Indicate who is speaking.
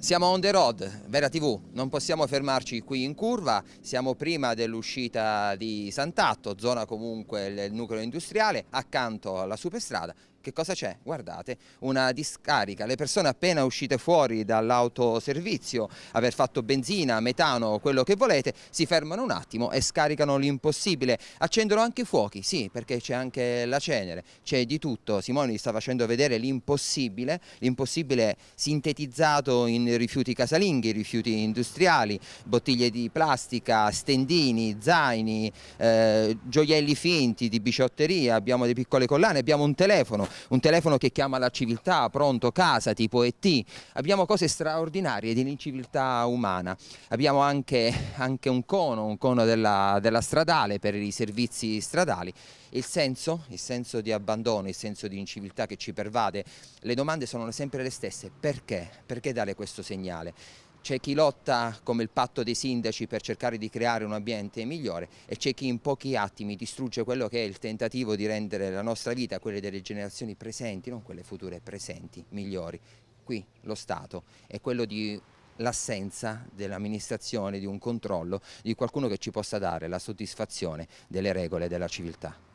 Speaker 1: Siamo on the road, Vera TV, non possiamo fermarci qui in curva, siamo prima dell'uscita di Sant'Atto, zona comunque del nucleo industriale, accanto alla superstrada che cosa c'è? Guardate, una discarica. Le persone appena uscite fuori dall'autoservizio, aver fatto benzina, metano, quello che volete, si fermano un attimo e scaricano l'impossibile. Accendono anche fuochi, sì, perché c'è anche la cenere, c'è di tutto. Simone vi sta facendo vedere l'impossibile, l'impossibile sintetizzato in rifiuti casalinghi, rifiuti industriali, bottiglie di plastica, stendini, zaini, eh, gioielli finti di biciotteria, abbiamo delle piccole collane, abbiamo un telefono un telefono che chiama la civiltà, pronto, casa, tipo ET. Abbiamo cose straordinarie di l'inciviltà umana. Abbiamo anche, anche un cono, un cono della, della stradale per i servizi stradali. Il senso? Il senso di abbandono, il senso di inciviltà che ci pervade. Le domande sono sempre le stesse. Perché? Perché dare questo segnale? C'è chi lotta come il patto dei sindaci per cercare di creare un ambiente migliore e c'è chi in pochi attimi distrugge quello che è il tentativo di rendere la nostra vita, quelle delle generazioni presenti, non quelle future presenti, migliori. Qui lo Stato è quello di l'assenza dell'amministrazione, di un controllo, di qualcuno che ci possa dare la soddisfazione delle regole della civiltà.